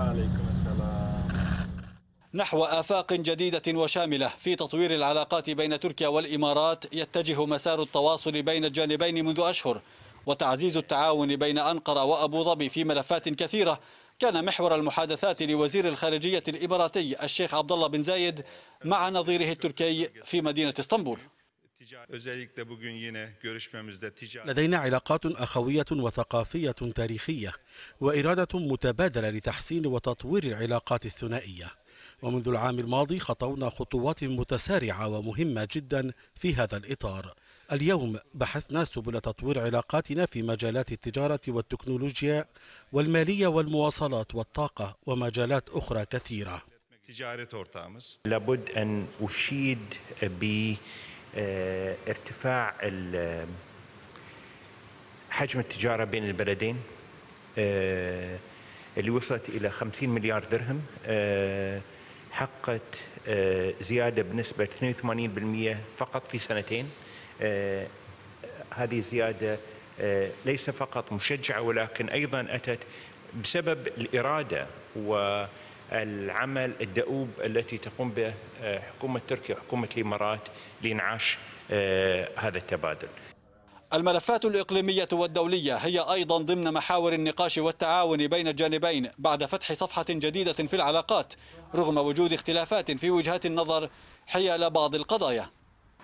وعليكم السلام نحو آفاق جديدة وشاملة في تطوير العلاقات بين تركيا والإمارات يتجه مسار التواصل بين الجانبين منذ أشهر وتعزيز التعاون بين أنقرة وأبو ظبي في ملفات كثيرة كان محور المحادثات لوزير الخارجية الإماراتي الشيخ عبد الله بن زايد مع نظيره التركي في مدينة اسطنبول لدينا علاقات أخوية وثقافية تاريخية وإرادة متبادلة لتحسين وتطوير العلاقات الثنائية ومنذ العام الماضي خطونا خطوات متسارعة ومهمة جدا في هذا الإطار اليوم بحثنا سبل تطوير علاقاتنا في مجالات التجارة والتكنولوجيا والمالية والمواصلات والطاقة ومجالات أخرى كثيرة لابد أن أشيد ب آه، ارتفاع آه، حجم التجارة بين البلدين آه، اللي وصلت إلى 50 مليار درهم حققت زيادة بنسبة 82% فقط في سنتين هذه الزيادة ليس فقط مشجعة ولكن أيضا أتت بسبب الإرادة و العمل الدؤوب التي تقوم به آه، حكومة تركيا وحكومة الإمارات لإنعاش آه، هذا التبادل الملفات الإقليمية والدولية هي أيضا ضمن محاور النقاش والتعاون بين الجانبين بعد فتح صفحة جديدة في العلاقات رغم وجود اختلافات في وجهات النظر حيال بعض القضايا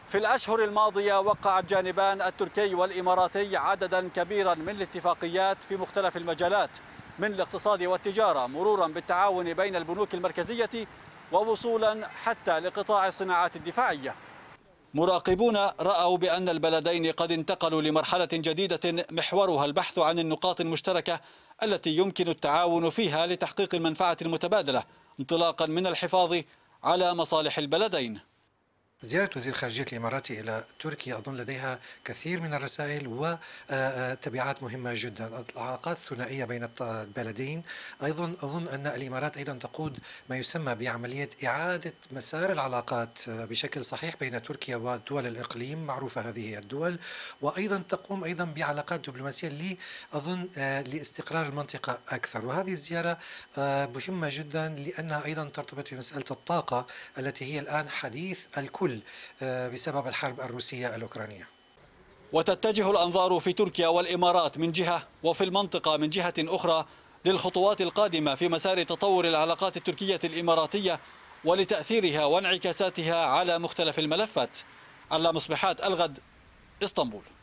في الأشهر الماضية وقع الجانبان التركي والإماراتي عددا كبيرا من الاتفاقيات في مختلف المجالات من الاقتصاد والتجارة مرورا بالتعاون بين البنوك المركزية ووصولا حتى لقطاع الصناعات الدفاعية مراقبون رأوا بأن البلدين قد انتقلوا لمرحلة جديدة محورها البحث عن النقاط المشتركة التي يمكن التعاون فيها لتحقيق المنفعة المتبادلة انطلاقا من الحفاظ على مصالح البلدين زيارة وزير خارجية الإماراتي إلى تركيا أظن لديها كثير من الرسائل وتبعات آه، آه، مهمة جدا العلاقات الثنائية بين البلدين أيضا أظن أن الإمارات أيضا تقود ما يسمى بعملية إعادة مسار العلاقات آه، بشكل صحيح بين تركيا ودول الإقليم معروفة هذه الدول وأيضا تقوم أيضا بعلاقات دبلوماسية لي أظن لاستقرار المنطقة أكثر وهذه الزيارة مهمة جدا لأنها أيضا ترتبط بمسألة الطاقة التي هي الآن حديث الكل الكل آه، بسبب الحرب الروسية الأوكرانية وتتجه الأنظار في تركيا والإمارات من جهة وفي المنطقة من جهة أخرى للخطوات القادمة في مسار تطور العلاقات التركية الإماراتية ولتأثيرها وانعكاساتها على مختلف الملفات على مصبحات الغد اسطنبول